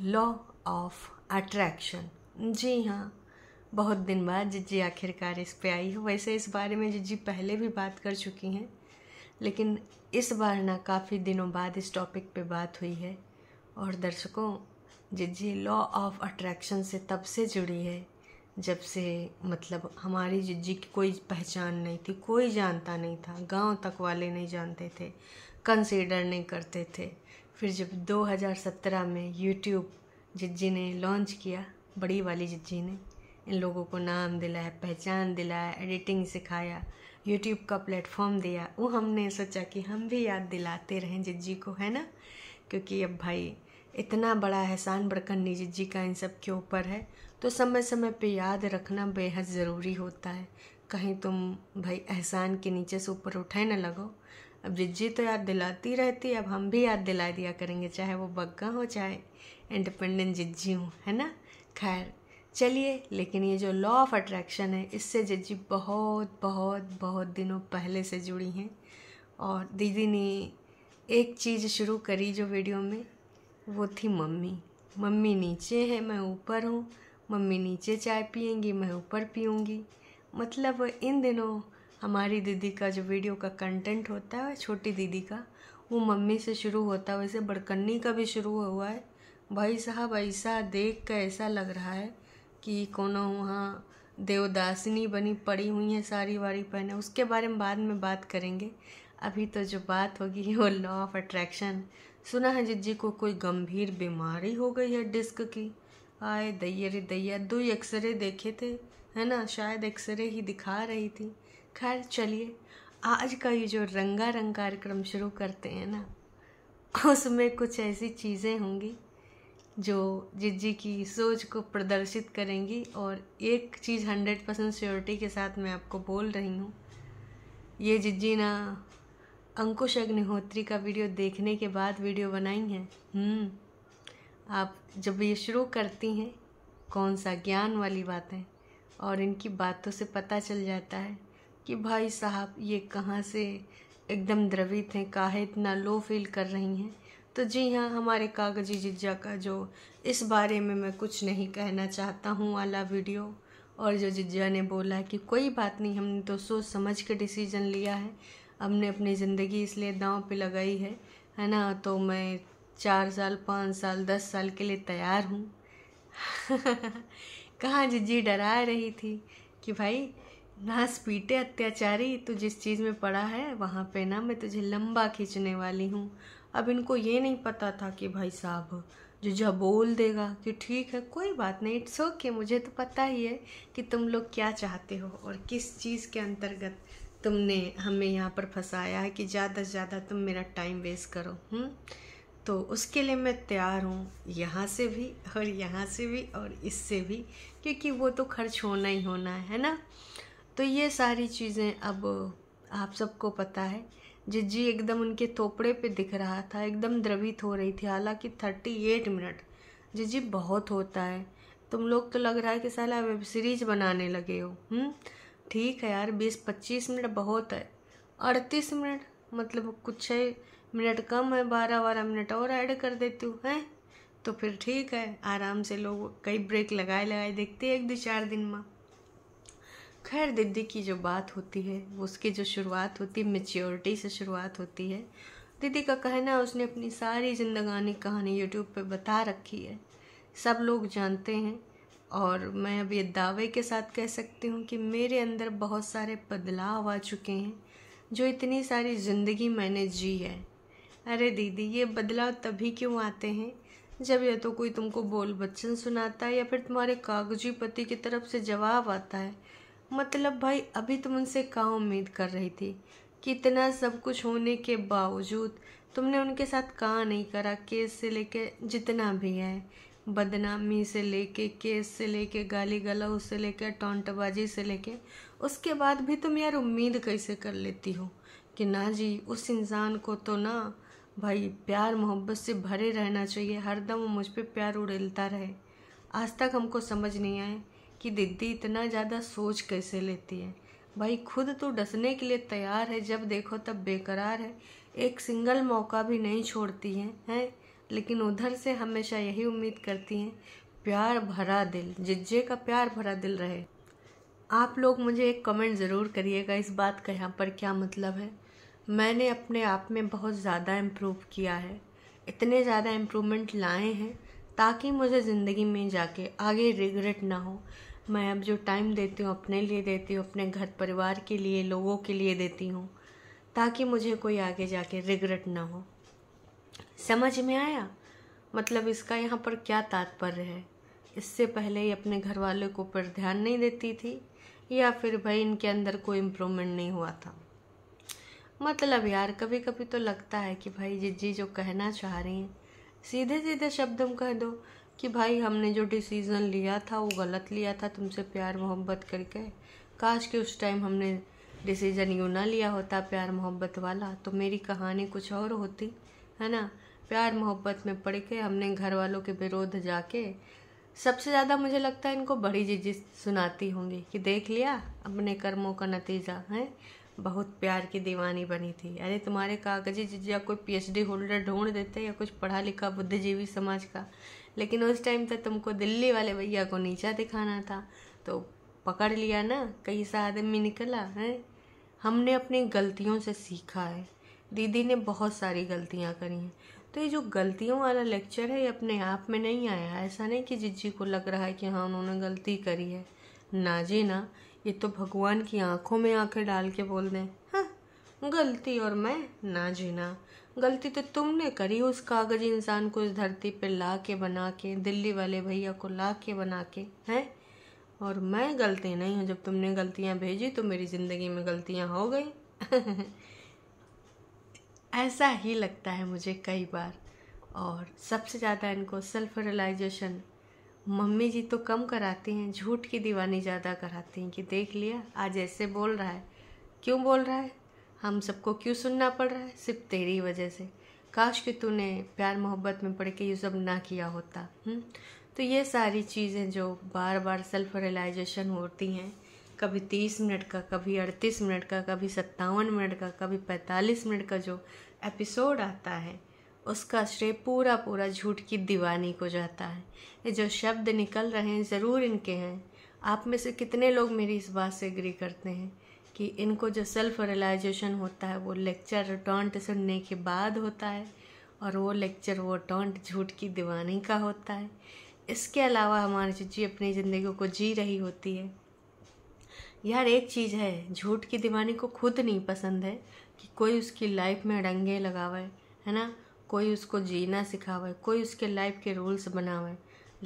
Law of attraction जी हाँ बहुत दिन बाद जिज्जी आखिरकार इस पे आई हो वैसे इस बारे में जिज्जी पहले भी बात कर चुकी हैं लेकिन इस बार ना काफ़ी दिनों बाद इस टॉपिक पे बात हुई है और दर्शकों जिज्जी लॉ ऑफ अट्रैक्शन से तब से जुड़ी है जब से मतलब हमारी जिज्जी की कोई पहचान नहीं थी कोई जानता नहीं था गांव तक वाले नहीं जानते थे कंसीडर नहीं करते थे फिर जब 2017 में यूट्यूब जिज्जी ने लॉन्च किया बड़ी वाली जिज्जी ने इन लोगों को नाम दिलाया पहचान दिलाया एडिटिंग सिखाया यूट्यूब का प्लेटफॉर्म दिया वो हमने सोचा कि हम भी याद दिलाते रहें जिज्जी को है ना क्योंकि अब भाई इतना बड़ा एहसान बड़कन्नी जिज्जी का इन सब के ऊपर है तो समय समय पे याद रखना बेहद ज़रूरी होता है कहीं तुम भाई एहसान के नीचे से ऊपर उठे ना लगो अब जिज्जी तो याद दिलाती रहती अब हम भी याद दिला दिया करेंगे चाहे वो बग्गा हो चाहे इंडिपेंडेंट जिज्जी हूँ है ना खैर चलिए लेकिन ये जो लॉ ऑफ अट्रैक्शन है इससे जिज्जी बहुत बहुत बहुत दिनों पहले से जुड़ी हैं और दीदी ने एक चीज़ शुरू करी जो वीडियो में वो थी मम्मी मम्मी नीचे है मैं ऊपर हूँ मम्मी नीचे चाय पियेंगी मैं ऊपर पीऊँगी मतलब इन दिनों हमारी दीदी का जो वीडियो का कंटेंट होता है छोटी दीदी का वो मम्मी से शुरू होता है वैसे बड़कन्नी का भी शुरू हुआ है भाई साहब ऐसा देख कर ऐसा लग रहा है कि कौन वहाँ देवदासिनी बनी पड़ी हुई हैं सारी वारी पहने उसके बारे में बाद में बात करेंगे अभी तो जो बात होगी वो लॉ ऑफ अट्रैक्शन सुना है जिज्जी को कोई गंभीर बीमारी हो गई है डिस्क की आए दैय रे दैया दो एक्सरे देखे थे है ना शायद एक्सरे ही दिखा रही थी खैर चलिए आज का ये जो रंगा रंग कार्यक्रम शुरू करते हैं ना उसमें कुछ ऐसी चीज़ें होंगी जो जिज्जी की सोच को प्रदर्शित करेंगी और एक चीज़ हंड्रेड परसेंट श्योरिटी के साथ मैं आपको बोल रही हूँ ये जिज्जी ना अंकुश अग्निहोत्री का वीडियो देखने के बाद वीडियो बनाई हैं हम्म, आप जब ये शुरू करती हैं कौन सा ज्ञान वाली बातें और इनकी बातों से पता चल जाता है कि भाई साहब ये कहाँ से एकदम द्रवित हैं काहे इतना लो फील कर रही हैं तो जी हाँ हमारे कागजी जिज्जा का जो इस बारे में मैं कुछ नहीं कहना चाहता हूँ वाला वीडियो और जो जिज्जा ने बोला कि कोई बात नहीं हमने तो सोच समझ के डिसीजन लिया है हमने अपनी ज़िंदगी इसलिए दांव पे लगाई है है ना तो मैं चार साल पाँच साल दस साल के लिए तैयार हूँ कहाँ जिज्जी डरा रही थी कि भाई ना पीटे अत्याचारी तो जिस चीज़ में पड़ा है वहाँ पे ना मैं तुझे लंबा खींचने वाली हूँ अब इनको ये नहीं पता था कि भाई साहब जो जब बोल देगा कि ठीक है कोई बात नहीं इट्स ओके मुझे तो पता ही है कि तुम लोग क्या चाहते हो और किस चीज़ के अंतर्गत तुमने हमें यहाँ पर फंसाया है कि ज़्यादा से ज़्यादा तुम मेरा टाइम वेस्ट करो हुँ? हम्म? तो उसके लिए मैं तैयार हूँ यहाँ से भी और यहाँ से भी और इससे भी क्योंकि वो तो खर्च होना ही होना है ना तो ये सारी चीज़ें अब आप सबको पता है जिज्जी एकदम उनके थोपड़े पे दिख रहा था एकदम द्रवित हो रही थी हालांकि थर्टी एट मिनट जिज्जी बहुत होता है तुम लोग तो लग रहा है कि साला वेब सीरीज बनाने लगे हो हम्म, ठीक है यार बीस पच्चीस मिनट बहुत है अड़तीस मिनट मतलब कुछ है मिनट कम है बारह बारह मिनट और ऐड कर देती हूँ हैं तो फिर ठीक है आराम से लोग कई ब्रेक लगाए लगाए देखते हैं एक दो चार दिन में खैर दीदी की जो बात होती है उसकी जो शुरुआत होती है मेच्योरिटी से शुरुआत होती है दीदी का कहना है उसने अपनी सारी जिंदगानी कहानी यूट्यूब पे बता रखी है सब लोग जानते हैं और मैं अब ये दावे के साथ कह सकती हूँ कि मेरे अंदर बहुत सारे बदलाव आ चुके हैं जो इतनी सारी ज़िंदगी मैंने जी है अरे दीदी ये बदलाव तभी क्यों आते हैं जब या तो कोई तुमको बोल बच्चन सुनाता है या फिर तुम्हारे कागजी पति की तरफ से जवाब आता है मतलब भाई अभी तुम उनसे कहा उम्मीद कर रही थी कितना सब कुछ होने के बावजूद तुमने उनके साथ कहा नहीं करा केस से लेके जितना भी है बदनामी से लेके केस से लेके गाली गलौ से लेके टोंटबाजी से लेके उसके बाद भी तुम यार उम्मीद कैसे कर लेती हो कि ना जी उस इंसान को तो ना भाई प्यार मोहब्बत से भरे रहना चाहिए हरदम वो मुझ पर प्यार उड़ेलता रहे आज तक हमको समझ नहीं आए कि दीदी इतना ज़्यादा सोच कैसे लेती है भाई खुद तो डसने के लिए तैयार है जब देखो तब बेकरार है एक सिंगल मौका भी नहीं छोड़ती हैं हैं लेकिन उधर से हमेशा यही उम्मीद करती हैं प्यार भरा दिल जिज्जे का प्यार भरा दिल रहे आप लोग मुझे एक कमेंट ज़रूर करिएगा इस बात का यहाँ पर क्या मतलब है मैंने अपने आप में बहुत ज़्यादा इम्प्रूव किया है इतने ज़्यादा इम्प्रूवमेंट लाए हैं ताकि मुझे ज़िंदगी में जाके आगे रिग्रेट ना हो मैं अब जो टाइम देती हूँ अपने लिए देती हूँ अपने घर परिवार के लिए लोगों के लिए देती हूँ ताकि मुझे कोई आगे जाके रिग्रेट ना हो समझ में आया मतलब इसका यहाँ पर क्या तात्पर्य है इससे पहले ही अपने घर वालों को पर ध्यान नहीं देती थी या फिर भाई इनके अंदर कोई इम्प्रूवमेंट नहीं हुआ था मतलब यार कभी कभी तो लगता है कि भाई जिज्जी जो कहना चाह रही हैं सीधे सीधे शब्द हम कह दो कि भाई हमने जो डिसीज़न लिया था वो गलत लिया था तुमसे प्यार मोहब्बत करके काश कि उस टाइम हमने डिसीज़न यूँ ना लिया होता प्यार मोहब्बत वाला तो मेरी कहानी कुछ और होती है ना प्यार मोहब्बत में पड़ के हमने घर वालों के विरोध जाके सबसे ज़्यादा मुझे लगता है इनको बड़ी जीजी सुनाती होंगी कि देख लिया अपने कर्मों का नतीजा है बहुत प्यार की दीवानी बनी थी अरे तुम्हारे कागजी जीजा कोई पीएचडी होल्डर ढूंढ देते या कुछ पढ़ा लिखा बुद्धिजीवी समाज का लेकिन उस टाइम तक तुमको दिल्ली वाले भैया को नीचा दिखाना था तो पकड़ लिया ना कई सा आदमी निकला है हमने अपनी गलतियों से सीखा है दीदी ने बहुत सारी गलतियाँ करी हैं तो ये जो गलतियों वाला लेक्चर है ये अपने आप में नहीं आया ऐसा नहीं कि जिज्जी को लग रहा है कि हाँ उन्होंने गलती करी है ना जी ना ये तो भगवान की आंखों में आंखें डाल के बोल दें हाँ गलती और मैं ना जी ना गलती तो तुमने करी उस कागज़ इंसान को इस धरती पे ला के बना के दिल्ली वाले भैया को ला के बना के हैं और मैं गलती नहीं हूँ जब तुमने गलतियाँ भेजी तो मेरी ज़िंदगी में गलतियाँ हो गई ऐसा ही लगता है मुझे कई बार और सबसे ज़्यादा इनको सेल्फ रियलाइजेशन मम्मी जी तो कम कराती हैं झूठ की दीवानी ज़्यादा कराती हैं कि देख लिया आज ऐसे बोल रहा है क्यों बोल रहा है हम सबको क्यों सुनना पड़ रहा है सिर्फ तेरी वजह से काश कि तूने प्यार मोहब्बत में पढ़ के ये सब ना किया होता हुँ? हम्म? तो ये सारी चीज़ें जो बार बार सेल्फ रियलाइजेशन होती हैं कभी तीस मिनट का कभी अड़तीस मिनट का कभी सत्तावन मिनट का कभी पैंतालीस मिनट का जो एपिसोड आता है उसका श्रेय पूरा पूरा झूठ की दीवानी को जाता है ये जो शब्द निकल रहे हैं ज़रूर इनके हैं आप में से कितने लोग मेरी इस बात से एग्री करते हैं कि इनको जो सेल्फ रियलाइजेशन होता है वो लेक्चर टॉन्ट सुनने के बाद होता है और वो लेक्चर वो टॉन्ट झूठ की दीवानी का होता है इसके अलावा हमारी चीजी अपनी ज़िंदगी को जी रही होती है यार एक चीज़ है झूठ की दीवानी को खुद नहीं पसंद है कि कोई उसकी लाइफ में डंगे लगावे है ना कोई उसको जीना सिखावे कोई उसके लाइफ के रूल्स बनावे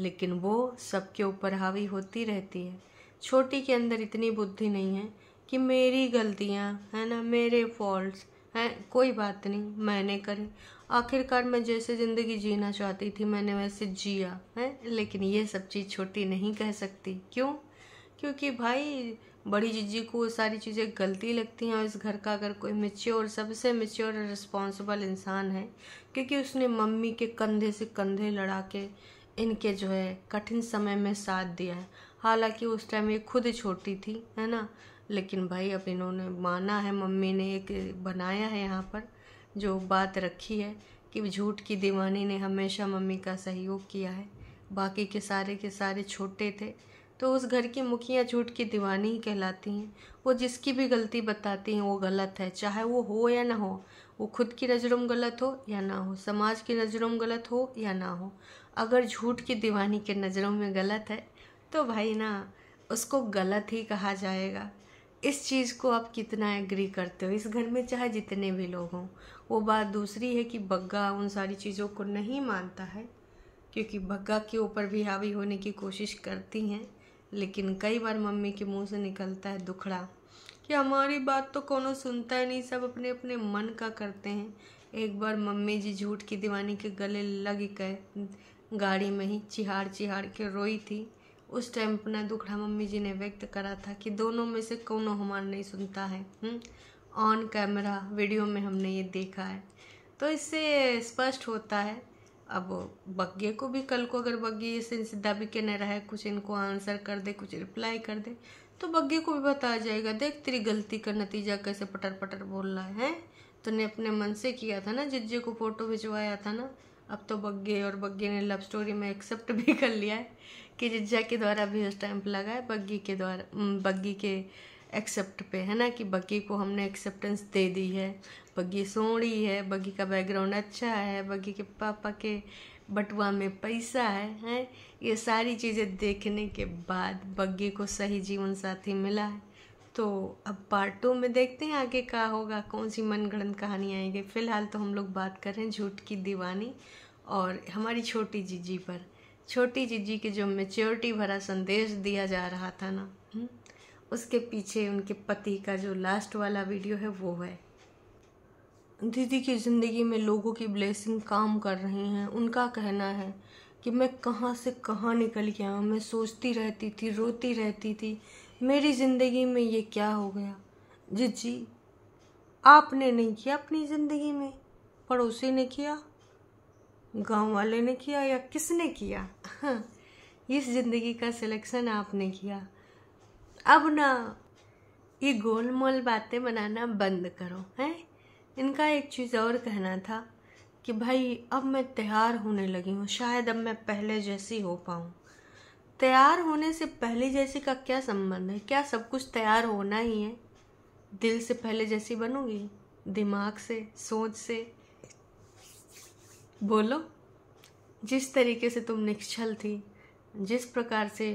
लेकिन वो सबके ऊपर हावी होती रहती है छोटी के अंदर इतनी बुद्धि नहीं है कि मेरी गलतियाँ है ना मेरे फॉल्ट्स हैं कोई बात नहीं मैंने करी आखिरकार मैं जैसे ज़िंदगी जीना चाहती थी मैंने वैसे जिया है लेकिन ये सब चीज़ छोटी नहीं कह सकती क्यों क्योंकि भाई बड़ी जीजी को सारी चीज़ें गलती लगती हैं और इस घर का अगर कोई मेच्योर सबसे मेच्योर रिस्पॉन्सिबल इंसान है क्योंकि उसने मम्मी के कंधे से कंधे लड़ा के इनके जो है कठिन समय में साथ दिया है हालांकि उस टाइम ये खुद छोटी थी है ना लेकिन भाई अब इन्होंने माना है मम्मी ने एक बनाया है यहाँ पर जो बात रखी है कि झूठ की दीवानी ने हमेशा मम्मी का सहयोग किया है बाकी के सारे के सारे छोटे थे तो उस घर की मुखिया झूठ की दीवानी ही कहलाती हैं वो जिसकी भी गलती बताती हैं वो गलत है चाहे वो हो या ना हो वो खुद की नज़रों में गलत हो या ना हो समाज की नज़रों में गलत हो या ना हो अगर झूठ की दीवानी के नज़रों में गलत है तो भाई ना उसको गलत ही कहा जाएगा इस चीज़ को आप कितना एग्री करते हो इस घर में चाहे जितने भी लोग हों वो बात दूसरी है कि बग्गा उन सारी चीज़ों को नहीं मानता है क्योंकि बग्गा के ऊपर भी हावी होने की कोशिश करती हैं लेकिन कई बार मम्मी के मुंह से निकलता है दुखड़ा कि हमारी बात तो कोनो सुनता ही नहीं सब अपने अपने मन का करते हैं एक बार मम्मी जी झूठ की दीवानी के गले लग गए गाड़ी में ही चिहाड़ चिहाड़ के रोई थी उस टाइम अपना दुखड़ा मम्मी जी ने व्यक्त करा था कि दोनों में से कौनो हमारा नहीं सुनता है ऑन कैमरा वीडियो में हमने ये देखा है तो इससे स्पष्ट होता है अब बग्गे को भी कल को अगर ये सिद्धा भी के न रहे कुछ इनको आंसर कर दे कुछ रिप्लाई कर दे तो बग्गे को भी बताया जाएगा देख तेरी गलती का नतीजा कैसे पटर पटर बोल रहा है तूने अपने मन से किया था ना जिज्जे को फोटो भिजवाया था ना अब तो बग्गे और बग्गे ने लव स्टोरी में एक्सेप्ट भी कर लिया है कि जिज्जा के द्वारा भी स्टैंप लगा है बग्गी के द्वारा बग्गी के एक्सेप्ट पे है ना कि बग्गी को हमने एक्सेप्टेंस दे दी है बग्गी सोड़ी है बग्गी का बैकग्राउंड अच्छा है बग्गी के पापा के बटुआ में पैसा है हैं ये सारी चीज़ें देखने के बाद बग्गी को सही जीवन साथी मिला है तो अब पार्ट टू में देखते हैं आगे क्या होगा कौन सी मनगढ़ंत कहानी आएगी फ़िलहाल तो हम लोग बात कर रहे हैं झूठ की दीवानी और हमारी छोटी जीजी पर छोटी जीजी के जो मेच्योरिटी भरा संदेश दिया जा रहा था ना हम्म, उसके पीछे उनके पति का जो लास्ट वाला वीडियो है वो है दीदी की ज़िंदगी में लोगों की ब्लेसिंग काम कर रही हैं उनका कहना है कि मैं कहाँ से कहाँ निकल गया हूँ मैं सोचती रहती थी रोती रहती थी मेरी ज़िंदगी में ये क्या हो गया जी जी आपने नहीं किया अपनी ज़िंदगी में पड़ोसी ने किया गांव वाले ने किया या किसने किया हाँ, इस ज़िंदगी का सिलेक्शन आपने किया अब ना ये गोलमोल बातें बनाना बंद करो हैं इनका एक चीज़ और कहना था कि भाई अब मैं तैयार होने लगी हूँ शायद अब मैं पहले जैसी हो पाऊँ तैयार होने से पहले जैसी का क्या संबंध है क्या सब कुछ तैयार होना ही है दिल से पहले जैसी बनोगी दिमाग से सोच से बोलो जिस तरीके से तुम निश्चल थी जिस प्रकार से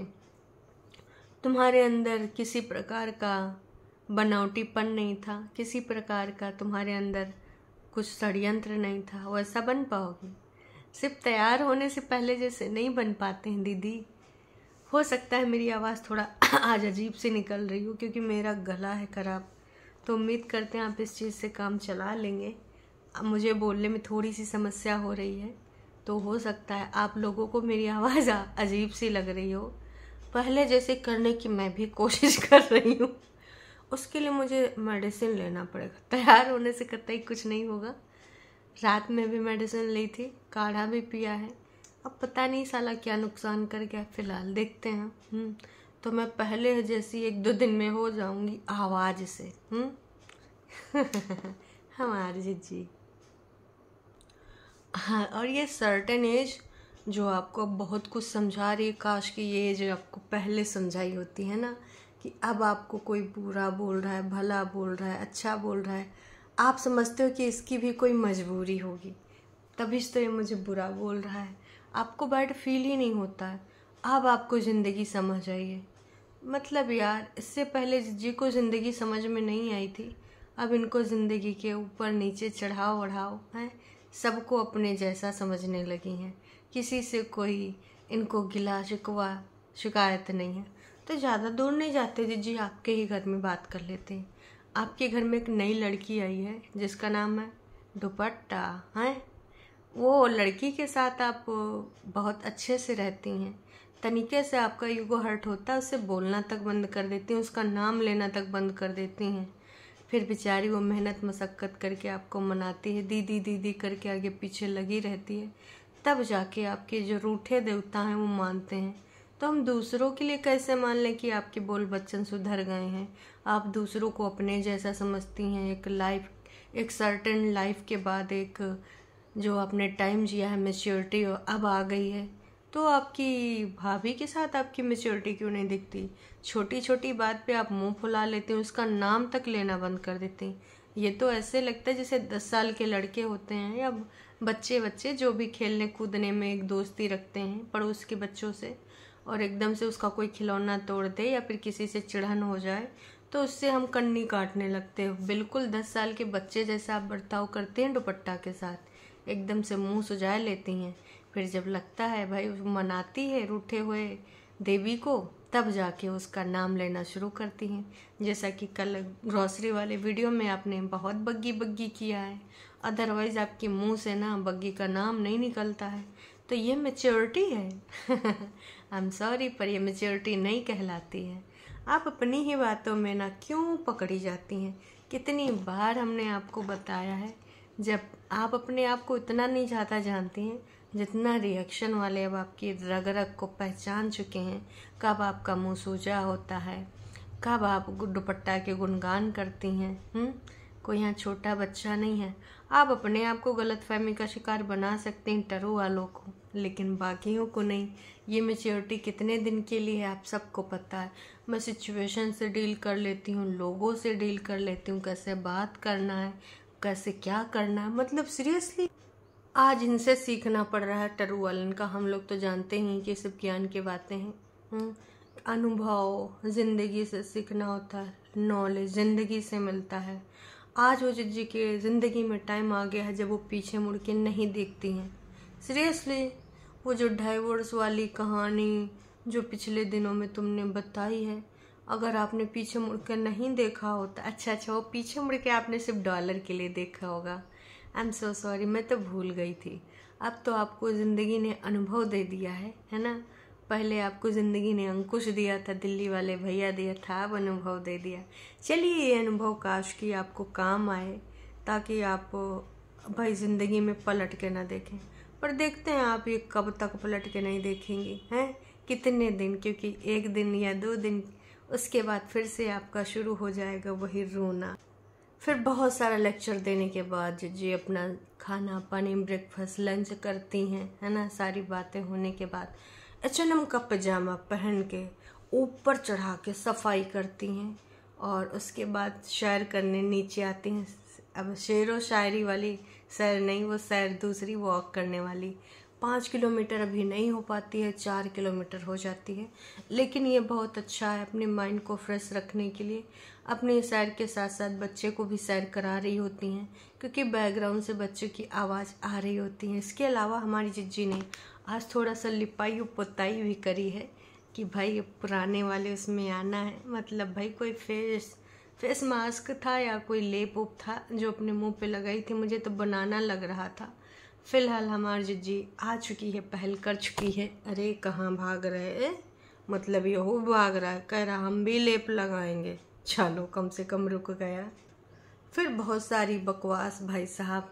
तुम्हारे अंदर किसी प्रकार का बनावटीपन नहीं था किसी प्रकार का तुम्हारे अंदर कुछ षडयंत्र नहीं था वैसा बन पाओगी सिर्फ तैयार होने से पहले जैसे नहीं बन पाते हैं दीदी हो सकता है मेरी आवाज़ थोड़ा आज अजीब सी निकल रही हो क्योंकि मेरा गला है ख़राब तो उम्मीद करते हैं आप इस चीज़ से काम चला लेंगे मुझे बोलने में थोड़ी सी समस्या हो रही है तो हो सकता है आप लोगों को मेरी आवाज़ अजीब सी लग रही हो पहले जैसे करने की मैं भी कोशिश कर रही हूँ उसके लिए मुझे मेडिसिन लेना पड़ेगा तैयार होने से कतई कुछ नहीं होगा रात में भी मेडिसिन ली थी काढ़ा भी पिया है अब पता नहीं साला क्या नुकसान कर गया फिलहाल देखते हैं हम्म, तो मैं पहले जैसी एक दो दिन में हो जाऊंगी आवाज़ से हम्म? जी जी हाँ और ये सर्टेन एज जो आपको बहुत कुछ समझा रही है काश कि ये एज आपको पहले समझाई होती है ना कि अब आपको कोई बुरा बोल रहा है भला बोल रहा है अच्छा बोल रहा है आप समझते हो कि इसकी भी कोई मजबूरी होगी तभी तो ये मुझे बुरा बोल रहा है आपको बैड फील ही नहीं होता है अब आपको ज़िंदगी समझ आई है मतलब यार इससे पहले जी को ज़िंदगी समझ में नहीं आई थी अब इनको ज़िंदगी के ऊपर नीचे चढ़ाओ वढ़ाओ हैं सबको अपने जैसा समझने लगी हैं किसी से कोई इनको गिला शिकवा शिकायत नहीं है तो ज़्यादा दूर नहीं जाते जी जी आपके ही घर में बात कर लेते हैं आपके घर में एक नई लड़की आई है जिसका नाम है दुपट्टा हैं वो लड़की के साथ आप बहुत अच्छे से रहती हैं तरीके से आपका युगो हर्ट होता है उसे बोलना तक बंद कर देती हैं उसका नाम लेना तक बंद कर देती हैं फिर बेचारी वो मेहनत मशक्क़त करके आपको मनाती है दीदी दीदी करके आगे पीछे लगी रहती है तब जाके आपके जो रूठे देवता हैं वो मानते हैं तो हम दूसरों के लिए कैसे मान लें कि आपके बोल बच्चन सुधर गए हैं आप दूसरों को अपने जैसा समझती हैं एक लाइफ एक सर्टेन लाइफ के बाद एक जो आपने टाइम जिया है मेच्योरिटी अब आ गई है तो आपकी भाभी के साथ आपकी मेच्योरिटी क्यों नहीं दिखती छोटी छोटी बात पे आप मुंह फुला लेते हैं उसका नाम तक लेना बंद कर देते हैं ये तो ऐसे लगता है जैसे दस साल के लड़के होते हैं या बच्चे बच्चे जो भी खेलने कूदने में एक दोस्ती रखते हैं पड़ोस के बच्चों से और एकदम से उसका कोई खिलौना तोड़ दे या फिर किसी से चिढ़न हो जाए तो उससे हम कन्नी काटने लगते हैं बिल्कुल दस साल के बच्चे जैसा आप बर्ताव करते हैं दुपट्टा के साथ एकदम से मुंह सुझाए लेती हैं फिर जब लगता है भाई मनाती है रूठे हुए देवी को तब जाके उसका नाम लेना शुरू करती हैं जैसा कि कल ग्रॉसरी वाले वीडियो में आपने बहुत बग्गी बग्गी किया है अदरवाइज़ आपके मुंह से ना बग्गी का नाम नहीं निकलता है तो ये मेच्योरिटी है आई एम सॉरी पर ये मेच्योरिटी नहीं कहलाती है आप अपनी ही बातों में ना क्यों पकड़ी जाती हैं कितनी बार हमने आपको बताया है जब आप अपने आप को इतना नहीं ज़्यादा जानती हैं जितना रिएक्शन वाले अब आपकी रग रग को पहचान चुके हैं कब आपका मुंह सूजा होता है कब आप दुपट्टा के गुणगान करती हैं हम्म? कोई यहाँ छोटा बच्चा नहीं है आप अपने आप को गलत फहमी का शिकार बना सकते हैं टरू वालों को लेकिन बाकियों को नहीं ये मेच्योरिटी कितने दिन के लिए है आप सबको पता है मैं सिचुएशन से डील कर लेती हूँ लोगों से डील कर लेती हूँ कैसे बात करना है कैसे क्या करना है मतलब सीरियसली आज इनसे सीखना पड़ रहा है वालन का हम लोग तो जानते ही कि सब ज्ञान की बातें हैं हम्म, अनुभव ज़िंदगी से सीखना होता है नॉलेज ज़िंदगी से मिलता है आज वो जी के ज़िंदगी में टाइम आ गया है जब वो पीछे मुड़ के नहीं देखती हैं सीरियसली वो जो डाइवोर्स वाली कहानी जो पिछले दिनों में तुमने बताई है अगर आपने पीछे मुड़ के नहीं देखा होता अच्छा अच्छा वो पीछे मुड़ के आपने सिर्फ डॉलर के लिए देखा होगा आई एम सो सॉरी मैं तो भूल गई थी अब तो आपको ज़िंदगी ने अनुभव दे दिया है है ना पहले आपको ज़िंदगी ने अंकुश दिया था दिल्ली वाले भैया दिया था अब अनुभव दे दिया चलिए ये अनुभव काश कि आपको काम आए ताकि आप भाई ज़िंदगी में पलट के ना देखें पर देखते हैं आप ये कब तक पलट के नहीं देखेंगे हैं कितने दिन क्योंकि एक दिन या दो दिन उसके बाद फिर से आपका शुरू हो जाएगा वही रोना फिर बहुत सारा लेक्चर देने के बाद जी अपना खाना पानी ब्रेकफास्ट लंच करती हैं है ना सारी बातें होने के बाद एच H&M का पजामा पहन के ऊपर चढ़ा के सफाई करती हैं और उसके बाद शायर करने नीचे आती हैं अब शेर व शायरी वाली सैर नहीं वो सैर दूसरी वॉक करने वाली पाँच किलोमीटर अभी नहीं हो पाती है चार किलोमीटर हो जाती है लेकिन ये बहुत अच्छा है अपने माइंड को फ्रेश रखने के लिए अपने सैर के साथ साथ बच्चे को भी सैर करा रही होती हैं क्योंकि बैकग्राउंड से बच्चों की आवाज़ आ रही होती है इसके अलावा हमारी जिज्जी ने आज थोड़ा सा लिपाई पोताई भी करी है कि भाई ये पुराने वाले उसमें आना है मतलब भाई कोई फेस फेस मास्क था या कोई लेप उप था जो अपने मुंह पे लगाई थी मुझे तो बनाना लग रहा था फ़िलहाल हमारी जिज्जी आ चुकी है पहल कर चुकी है अरे कहाँ भाग रहे है? मतलब ये हो भाग रहा है कह रहा हम भी लेप लगाएंगे चलो कम से कम रुक गया फिर बहुत सारी बकवास भाई साहब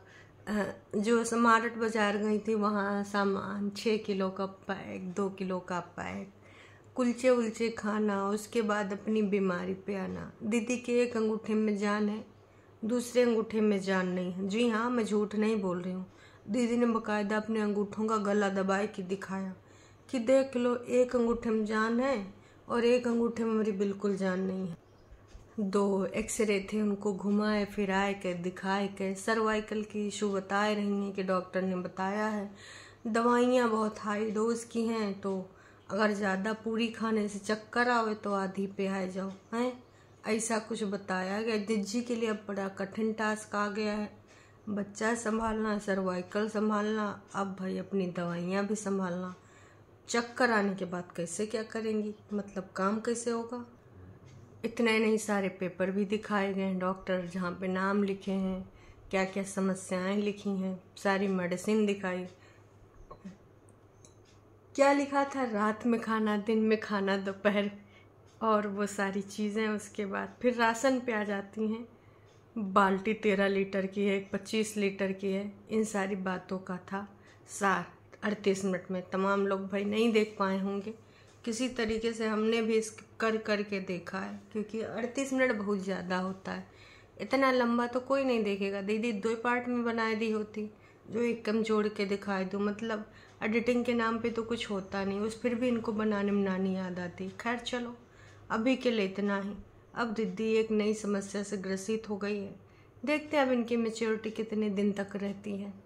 जो स्मार्ट बाज़ार गई थी वहाँ सामान छः किलो का पैक दो किलो का पैक कुलचे उलचे खाना उसके बाद अपनी बीमारी पे आना दीदी के एक अंगूठे में जान है दूसरे अंगूठे में जान नहीं है जी हाँ मैं झूठ नहीं बोल रही हूँ दीदी ने बकायदा अपने अंगूठों का गला दबाए कि दिखाया कि देख लो एक अंगूठे में जान है और एक अंगूठे में मेरी बिल्कुल जान नहीं है दो एक्सरे थे उनको घुमाए फिराए के दिखाए के सर्वाइकल की इशू बताए रही हैं कि डॉक्टर ने बताया है दवाइयाँ बहुत हाई डोज की हैं तो अगर ज़्यादा पूरी खाने से चक्कर आवे तो आधी पे आ जाओ हैं ऐसा कुछ बताया गया दिजी के लिए अब बड़ा कठिन टास्क आ गया है बच्चा संभालना सर्वाइकल संभालना अब भाई अपनी दवाइयाँ भी संभालना चक्कर आने के बाद कैसे क्या करेंगी मतलब काम कैसे होगा इतने नहीं सारे पेपर भी दिखाए गए हैं डॉक्टर जहाँ पे नाम लिखे हैं क्या क्या समस्याएं लिखी हैं सारी मेडिसिन दिखाई क्या लिखा था रात में खाना दिन में खाना दोपहर और वो सारी चीज़ें उसके बाद फिर राशन पे आ जाती हैं बाल्टी तेरह लीटर की है एक पच्चीस लीटर की है इन सारी बातों का था सार अड़तीस मिनट में तमाम लोग भाई नहीं देख पाए होंगे किसी तरीके से हमने भी इस कर कर के देखा है क्योंकि अड़तीस मिनट बहुत ज़्यादा होता है इतना लंबा तो कोई नहीं देखेगा दीदी दो पार्ट में बनाए दी होती जो एक कम जोड़ के दिखाई दो मतलब एडिटिंग के नाम पे तो कुछ होता नहीं उस फिर भी इनको बनाने में नानी याद आती खैर चलो अभी के लिए इतना ही अब रिद्धि एक नई समस्या से ग्रसित हो गई है देखते हैं अब इनकी मेच्योरिटी कितने दिन तक रहती है